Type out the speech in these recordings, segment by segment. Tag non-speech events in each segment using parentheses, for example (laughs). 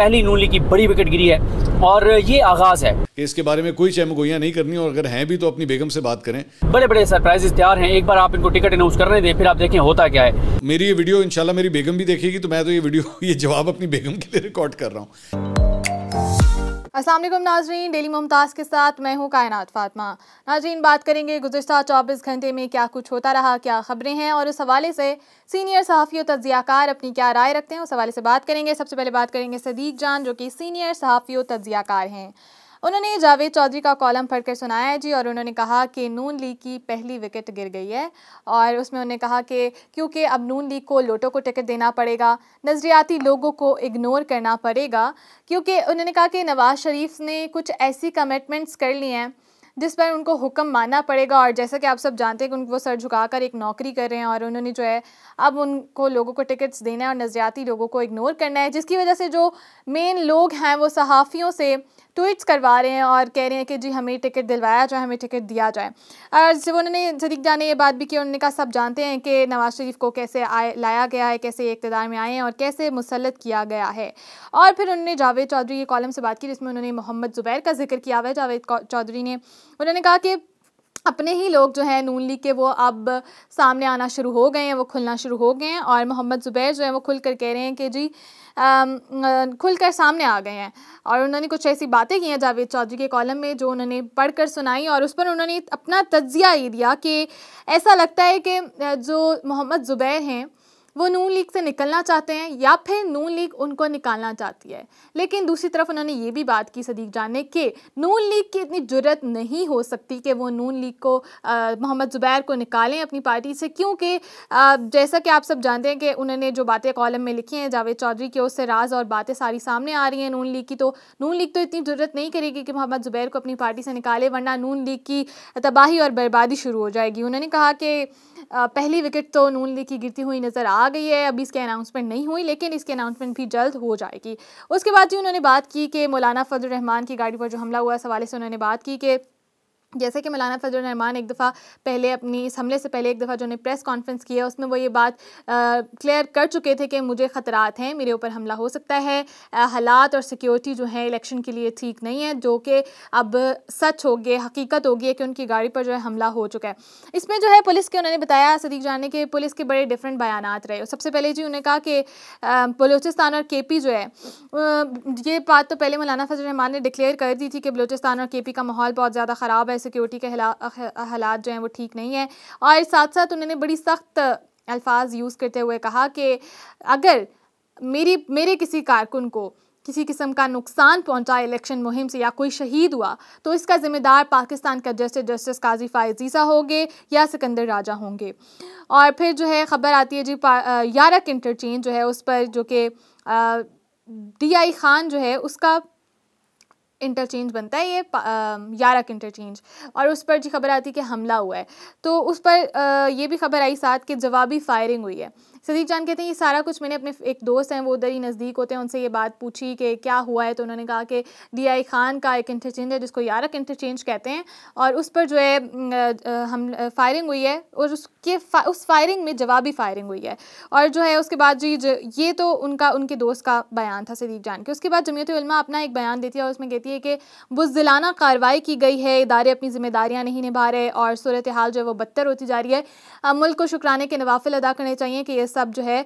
पहली नून लीग की बड़ी विकेट गिरी है और ये आगाज़ है कि इसके बारे में कोई चैमगोइयाँ नहीं करनी और अगर हैं भी तो अपनी बेगम से बात करें बड़े बड़े सरप्राइजेस तैयार हैं एक बार आप इनको टिकट अनाउंस कर रहे फिर आप देखें होता क्या है मेरी ये वीडियो इनशाला मेरी बेगम भी देखेगी तो मैं तो ये वीडियो (laughs) ये जवाब अपनी बेगम के लिए रिकॉर्ड कर रहा हूँ असल नाजरीन डेली मुमताज़ के साथ मैं हूँ कायनात फातमा नाजरीन बात करेंगे गुजशत 24 घंटे में क्या कुछ होता रहा क्या ख़बरें हैं और उस हवाले से सीनियर सहाफ़ी और तजियाकार अपनी क्या राय रखते हैं उस हवाले से बात करेंगे सबसे पहले बात करेंगे सदीक जान जो कि सीनियर सहाफ़ी और तजियाकार हैं उन्होंने जावेद चौधरी का कॉलम पढ़कर सुनाया है जी और उन्होंने कहा कि नून लीग की पहली विकेट गिर गई है और उसमें उन्होंने कहा कि क्योंकि अब नून लीग को लोटो को टिकट देना पड़ेगा नज़रियाती लोगों को इग्नोर करना पड़ेगा क्योंकि उन्होंने कहा कि नवाज़ शरीफ ने कुछ ऐसी कमिटमेंट्स कर ली हैं जिस पर उनको हुक्म मानना पड़ेगा और जैसा कि आप सब जानते हैं कि उनको वो सर झुकाकर एक नौकरी कर रहे हैं और उन्होंने जो है अब उनको लोगों को टिकट्स देना है और नज़रियाती लोगों को इग्नोर करना है जिसकी वजह से जो मेन लोग हैं वो सहाफ़ियों से ट्वीट्स करवा रहे हैं और कह रहे हैं कि जी हमें टिकट दिलवाया जाए हमें टिकट दिया जाए और जब उन्होंने सदीक जान ये बात भी की उन्होंने कहा सब जानते हैं कि नवाज़ शरीफ को कैसे आए लाया गया है कैसे इकतदार में आए हैं और कैसे मुसलत किया गया है और फिर उन्होंने जावेद चौधरी के कॉलम से बात की जिसमें उन्होंने मोहम्मद ज़ुबैर का जिक्र किया हुआ है जावेद चौधरी ने उन्होंने कहा कि अपने ही लोग जो हैं नून लीग के वो अब सामने आना शुरू हो गए हैं वो खुलना शुरू हो गए हैं और मोहम्मद ज़ुबैर जो है वो खुल कर कह रहे हैं कि जी खुल कर सामने आ गए हैं और उन्होंने कुछ ऐसी बातें की हैं जावेद चौधरी के कॉलम में जो उन्होंने पढ़ कर सुनाई और उस पर उन्होंने अपना तज्जिया ये दिया कि ऐसा लगता है कि जो मोहम्मद ज़ुबैर हैं वो नून लीग से निकलना चाहते हैं या फिर नून लीग उनको निकालना चाहती है लेकिन दूसरी तरफ उन्होंने ये भी बात की सदीक जान ने कि नून लीग की इतनी जरूरत नहीं हो सकती कि वो नून लीग को मोहम्मद ज़ुबैर को निकालें अपनी पार्टी से क्योंकि जैसा कि आप सब जानते हैं कि उन्होंने जो बातें कॉलम में लिखी हैं जावेद चौधरी की ओर से राज और बातें सारी सामने आ रही हैं नून लीग की तो नून लीग तो इतनी ज़रूरत नहीं करेगी कि मोहम्मद ज़ुबैर को अपनी पार्टी से निकाले वरना नून लीग की तबाही और बर्बादी शुरू हो जाएगी उन्होंने कहा कि पहली विकेट तो नून लीग की गिरती हुई नज़र आ गई है अभी इसके अनाउंसमेंट नहीं हुई लेकिन इसकी अनाउंसमेंट भी जल्द हो जाएगी उसके बाद ही उन्होंने बात की कि मौलाना फजल रहमान की गाड़ी पर जो हमला हुआ इस हवाले से उन्होंने बात की कि जैसे कि मौलाना फजल रहमान एक दफ़ा पहले अपनी इस हमले से पहले एक दफ़ा जो ने प्रेस कॉन्फ्रेंस की है उसमें वो ये बात क्लियर कर चुके थे कि मुझे ख़तरात हैं मेरे ऊपर हमला हो सकता है हालात और सिक्योरिटी जो है इलेक्शन के लिए ठीक नहीं है जो कि अब सच हो गए हकीकत हो गई कि उनकी गाड़ी पर जो है हमला हो चुका है इसमें जो है पुलिस के उन्होंने बताया सदीक ने कि पुलिस के बड़े डिफरेंट बयान रहे सबसे पहले जी उन्होंने कहा कि बलोचिस्तान और के जो है ये बात तो पहले मौलाना फजल रहमान ने डिक्लेयर कर दी थी कि बलोचिस्तान और के का माहौल बहुत ज़्यादा ख़राब है सिक्योरिटी के हालात जो हैं वो ठीक नहीं है और साथ साथ उन्होंने बड़ी सख्त अल्फाज यूज़ करते हुए कहा कि अगर मेरी मेरे किसी कारकुन को किसी किस्म का नुकसान पहुंचा इलेक्शन मुहिम से या कोई शहीद हुआ तो इसका ज़िम्मेदार पाकिस्तान का जस्टिस जस्टिस काजी फायजीसा होंगे या सिकंदर राजा होंगे और फिर जो है ख़बर आती है जी यारक इंटरचेंज जो है उस पर जो कि डी आई खान जो है उसका इंटरचेंज बनता है ये यारक इंटरचेंज और उस पर जी खबर आती है कि हमला हुआ है तो उस पर ये भी खबर आई साथ कि जवाबी फायरिंग हुई है सदीक जान कहते हैं ये सारा कुछ मैंने अपने एक दोस्त हैं वो उधर ही नज़दीक होते हैं उनसे ये बात पूछी कि क्या हुआ है तो उन्होंने कहा कि डी खान का एक इंटरचेंज है जिसको यारक इंटरचेंज कहते हैं और उस पर जो है हम फायरिंग हुई है और उसके फा, उस फायरिंग में जवाबी फायरिंग हुई है और जो है उसके बाद जी ये तो उनका उनके दोस्त का बयान था सदीक जान के उसके बाद जमीयत अपना एक बयान देती है और उसमें कहती है कि बुजलाना कार्रवाई की गई है इदारे अपनी जिम्मेदारियाँ नहीं निभा रहे और सूरत हाल जो है वो बदतर होती जा रही है मुल्क को शुक्राने के नवाफिल अदा करने चाहिए कि ये सब जो है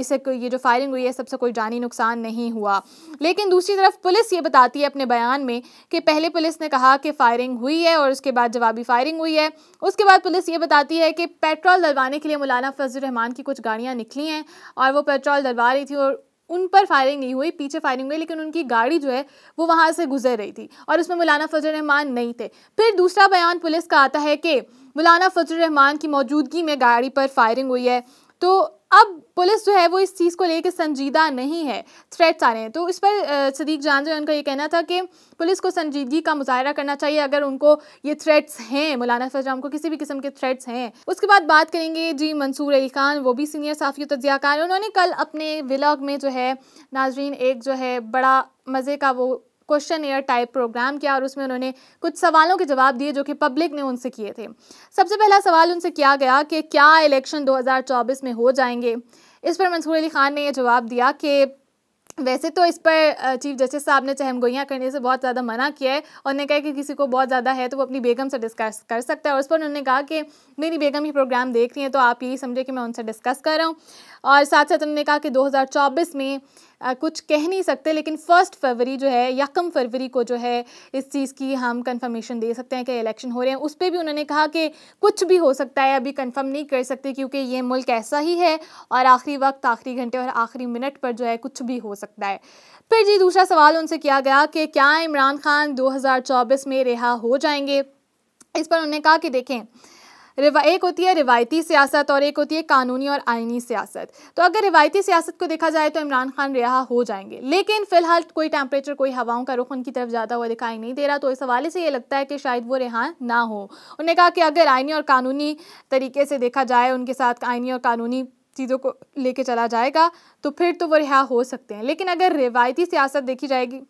इसे ये जो फायरिंग हुई है सबसे कोई जानी नुकसान नहीं हुआ लेकिन दूसरी तरफ पुलिस ये बताती है अपने बयान में कि पहले पुलिस ने कहा कि फायरिंग हुई है और उसके बाद जवाबी फायरिंग हुई है उसके बाद पुलिस ये बताती है कि पेट्रोल डलवाने के लिए मौलाना फजल रहमान की कुछ गाड़ियाँ निकली हैं और वो पेट्रोल डलवा रही थी और उन पर फायरिंग नहीं हुई पीछे फायरिंग हुई लेकिन उनकी गाड़ी जो है वो वहाँ से गुजर रही थी और उसमें मौलाना फजल रहमान नहीं थे फिर दूसरा बयान पुलिस का आता है कि मौलाना फजल रहमान की मौजूदगी में गाड़ी पर फायरिंग हुई है तो अब पुलिस जो है वो इस चीज़ को लेकर संजीदा नहीं है थ्रेट्स आ रहे हैं तो इस पर सदीक जान जो है उनका ये कहना था कि पुलिस को संजीदगी का मुजाहरा करना चाहिए अगर उनको ये थ्रेट्स हैं मौलाना फजाम को किसी भी किस्म के थ्रेट्स हैं उसके बाद बात करेंगे जी मंसूर अली खान वो भी सीनियर साफियत तजियाकार उन्होंने कल अपने विलाग में जो है नाजरीन एक जो है बड़ा मज़े का वो क्वेश्चन एयर टाइप प्रोग्राम किया और उसमें उन्होंने कुछ सवालों के जवाब दिए जो कि पब्लिक ने उनसे किए थे सबसे पहला सवाल उनसे किया गया कि क्या इलेक्शन 2024 में हो जाएंगे इस पर मंसूर अली ख़ान ने यह जवाब दिया कि वैसे तो इस पर चीफ जस्टिस साहब ने चहमगोइयाँ करने से बहुत ज़्यादा मना किया है उन्होंने कहा कि किसी को बहुत ज़्यादा है तो वो अपनी बेगम से डिस्कस कर सकता है और उस पर उन्होंने कहा कि मेरी बेगम ही प्रोग्राम देख रही हैं तो आप यही समझे कि मैं उनसे डिस्कस कर रहा हूँ और साथ साथ उन्होंने कहा कि दो में कुछ कह नहीं सकते लेकिन फ़र्स्ट फरवरी जो है यकम फरवरी को जो है इस चीज़ की हम कंफर्मेशन दे सकते हैं कि इलेक्शन हो रहे हैं उस पर भी उन्होंने कहा कि कुछ भी हो सकता है अभी कंफर्म नहीं कर सकते क्योंकि ये मुल्क ऐसा ही है और आखिरी वक्त आखिरी घंटे और आखिरी मिनट पर जो है कुछ भी हो सकता सकता है फिर जी दूसरा सवाल उनसे किया गया कि क्या इमरान खान 2024 में रिहा हो जाएंगे इस पर उन्होंने कहा कि देखें रिवा एक होती है रिवायती सियासत और एक होती है कानूनी और आइनी सियासत तो अगर रिवायती सियासत को देखा जाए तो इमरान खान रिहा हो जाएंगे लेकिन फिलहाल कोई टेम्परेचर कोई हवाओं का रुख उनकी तरफ ज़्यादा हुआ दिखाई नहीं दे रहा तो इस हवाले से ये लगता है कि शायद वो रिहा ना हो उन्होंने कहा कि अगर आइनी और कानूनी तरीके से देखा जाए उनके साथ आइनी और कानूनी चीज़ों को लेके चला जाएगा तो फिर तो वो रिहा हो सकते हैं लेकिन अगर रिवायती सियासत देखी जाएगी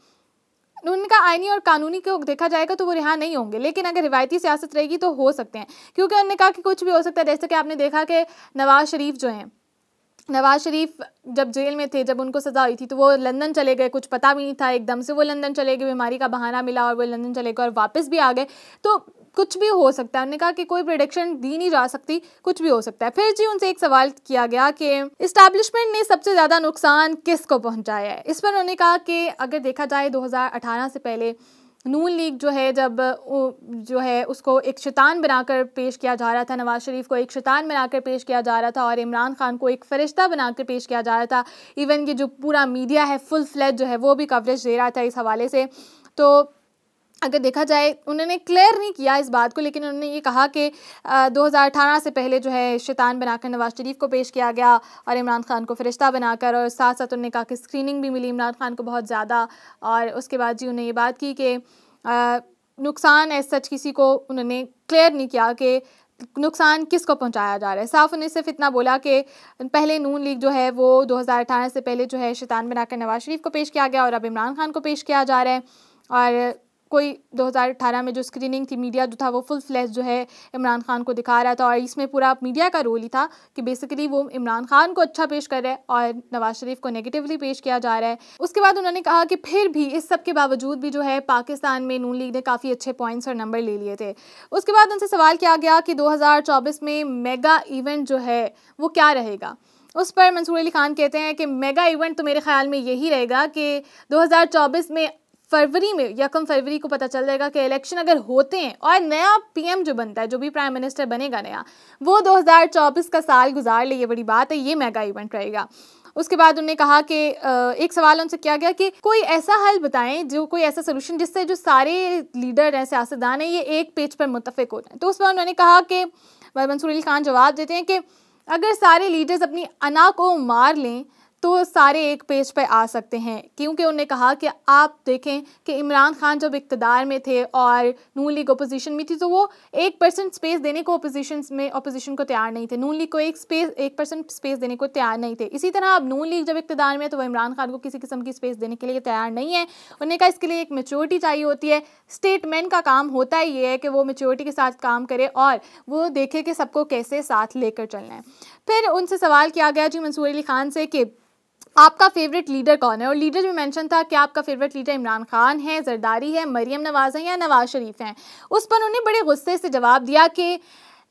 उनका आइनी और कानूनी को देखा जाएगा तो वो रिहा नहीं होंगे लेकिन अगर रिवायती सियासत रहेगी तो हो सकते हैं क्योंकि उन्होंने कहा कि कुछ भी हो सकता है जैसे कि आपने देखा कि नवाज शरीफ जो हैं नवाज शरीफ जब जेल में थे जब उनको सज़ा हुई थी तो वो लंदन चले गए कुछ पता भी नहीं था एकदम से वो लंदन चले गए बीमारी का बहाना मिला और वो लंदन चले गए और वापस भी आ गए तो कुछ भी हो सकता है उन्होंने कहा कि कोई प्रोडिक्शन दी नहीं जा सकती कुछ भी हो सकता है फिर जी उनसे एक सवाल किया गया कि इस्टेब्लिशमेंट ने सबसे ज़्यादा नुकसान किस को पहुँचाया है इस पर उन्होंने कहा कि अगर देखा जाए 2018 से पहले नून लीग जो है जब जो है उसको एक शैतान बनाकर पेश किया जा रहा था नवाज शरीफ को एक शैतान बनाकर पेश किया जा रहा था और इमरान खान को एक फरिश्ता बनाकर पेश किया जा रहा था इवन कि जो पूरा मीडिया है फुल फ्लैज जो है वो भी कवरेज दे रहा था इस हवाले से तो अगर देखा जाए उन्होंने क्लियर नहीं किया इस बात को लेकिन उन्होंने ये कहा कि दो हज़ार अठारह से पहले जो है शैतान बनाकर नवाज शरीफ को पेश किया गया और इमरान खान को फरिश्ता बनाकर और साथ साथ उन्होंने कहा कि स्क्रीनिंग भी मिली इमरान खान को बहुत ज़्यादा और उसके बाद जी उन्होंने ये बात की कि नुकसान एज सच किसी को उन्होंने क्लियर नहीं किया कि नुकसान किस को पहुंचाया जा रहा है साफ उन्हें सिर्फ इतना बोला कि पहले नून लीग जो है वो 2018 से पहले जो है शैतान बनाकर नवाज शरीफ को पेश किया गया और अब इमरान खान को पेश किया जा रहा है और कोई 2018 में जो स्क्रीनिंग थी मीडिया जो था वो फुल फ्लैश जो है इमरान खान को दिखा रहा था और इसमें पूरा मीडिया का रोल ही था कि बेसिकली वो इमरान खान को अच्छा पेश कर रहा है और नवाज शरीफ को नेगेटिवली पेश किया जा रहा है उसके बाद उन्होंने कहा कि फिर भी इस सब के बावजूद भी जो है पाकिस्तान में नून लीग ने काफ़ी अच्छे पॉइंट्स और नंबर ले लिए थे उसके बाद उनसे सवाल किया गया कि दो में मेगा इवेंट जो है वो क्या रहेगा उस पर मंसूर अली खान कहते हैं कि मेगा इवेंट तो मेरे ख्याल में यही रहेगा कि 2024 में फरवरी में या कम फरवरी को पता चल जाएगा कि इलेक्शन अगर होते हैं और नया पीएम जो बनता है जो भी प्राइम मिनिस्टर बनेगा नया वो 2024 का साल गुजार ले ये बड़ी बात है ये मेगा इवेंट रहेगा उसके बाद उन्होंने कहा कि एक सवाल उनसे किया गया कि कोई ऐसा हल बताएं जो कोई ऐसा सोल्यूशन जिससे जो सारे लीडर हैं सियासतदान हैं ये एक पेज पर मुतफिक हो जाए तो उस पर उन्होंने कहा कि मंसूर अली खान जवाब देते हैं कि अगर सारे लीडर्स अपनी अना को मार लें तो सारे एक पेज पर पे आ सकते हैं क्योंकि उन्होंने कहा कि आप देखें कि इमरान खान जब इकतदार में थे और नू लीग अपोजिशन में थी तो वो एक परसेंट स्पेस देने को अपोजिशन में अपोजिशन को तैयार नहीं थे नून लीग को एक स्पेस एक परसेंट स्पेस देने को तैयार नहीं थे इसी तरह अब नू लीग जब इकतदार में तो वह इमरान खान को किसी किस्म की स्पेस देने के लिए तैयार नहीं है उन्होंने कहा इसके लिए एक मेच्योरिटी चाहिए होती है स्टेटमेंट का काम होता ही ये है कि वो मेच्योरिटी के साथ काम करे और वो देखे कि सबको कैसे साथ लेकर चलना है फिर उनसे सवाल किया गया जी मंसूर अली खान से कि आपका फेवरेट लीडर कौन है और लीडर भी मेंशन था कि आपका फेवरेट लीडर इमरान खान है जरदारी है मरीम नवाज हैं या नवाज शरीफ हैं उस पर उन्होंने बड़े गुस्से से जवाब दिया कि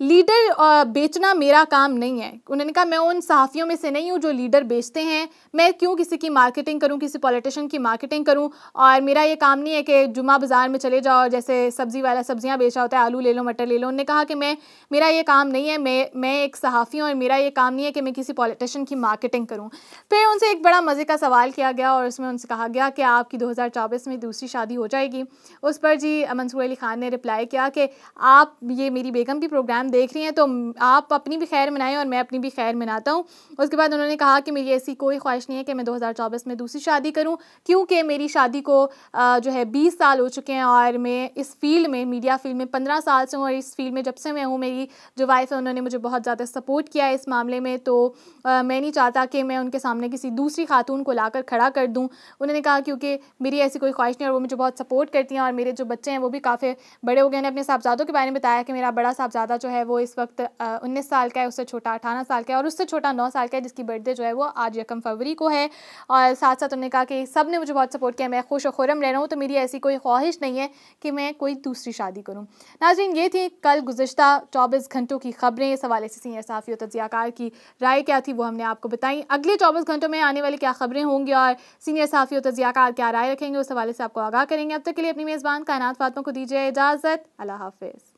लीडर बेचना मेरा काम नहीं है उन्होंने कहा मैं उन सहाफ़ियों में से नहीं हूँ जो लीडर बेचते हैं मैं क्यों किसी की मार्केटिंग करूँ किसी पॉलिटिशियन की मार्केटिंग करूँ और मेरा ये काम नहीं है कि जुमा बाज़ार में चले जाओ जैसे सब्ज़ी वाला सब्ज़ियाँ बेचा होता है आलू ले लो मटर ले लो उन्होंने कहा कि मैं मेरा ये काम नहीं है मैं मैं एक सहाफ़ी हूँ और मेरा ये काम नहीं है कि मैं किसी पॉलिटिशन की मार्केटिंग करूँ फिर उनसे एक बड़ा मज़े का सवाल किया गया और उसमें उनसे कहा गया कि आपकी दो में दूसरी शादी हो जाएगी उस पर जी मंसूर अली ख़ान ने रिप्लाई किया कि आप ये मेरी बेगम भी प्रोग्राम प्रोग्राम देख रही हैं तो आप अपनी भी खैर मनाएं और मैं अपनी भी खैर मनाता हूँ उसके बाद उन्होंने कहा कि मेरी ऐसी कोई ख्वाहिश नहीं है कि मैं 2024 में दूसरी शादी करूँ क्योंकि मेरी शादी को जो है बीस साल हो चुके हैं और मैं इस फील्ड में मीडिया फील्ड में पंद्रह साल से हूँ और इस फील्ड में जब से मैं हूँ मेरी जो वाइफ है उन्होंने मुझे बहुत ज़्यादा सपोर्ट किया है इस मामले में तो मैं नहीं चाहता कि मैं उनके सामने किसी दूसरी खातून को लाकर खड़ा कर दूँ उन्होंने कहा क्योंकि मेरी ऐसी कोई ख्वाहिश नहीं और वो मुझे बहुत सपोर्ट करती हैं और मेरे जो बच्चे हैं वो भी काफ़ी बड़े हो गए हैं अपने साहबजादों के बारे में बताया कि मेरा बड़ा साहबजादा जो है है वो इस वक्त उन्नीस साल का है उससे छोटा अठारह साल का है और उससे छोटा नौ साल का है जिसकी बर्थडे जो है वो आज यकम फरवरी को है और साथ साथ उन्होंने कहा कि सब ने मुझे बहुत सपोर्ट किया मैं खुश और खुरम रह रहा हूँ तो मेरी ऐसी कोई ख्वाहिश नहीं है कि मैं कोई दूसरी शादी करूँ नाजरीन ये थी कल गुजशत चौबीस घंटों की खबरें इस हवाले से सीनियर साफ़ी तजियाकार की राय क्या थी वो हमने आपको बताई अगले चौबीस घंटों में आने वाली क्या खबरें होंगी और सीनियर साफ़ी तजियाकार क्या राय रखेंगे उस हवाले से आपको आगाह करेंगे अब तक के लिए अपनी मेज़बान कायनात फातमा को दीजिए इजाज़त अल्लाह हाफिज़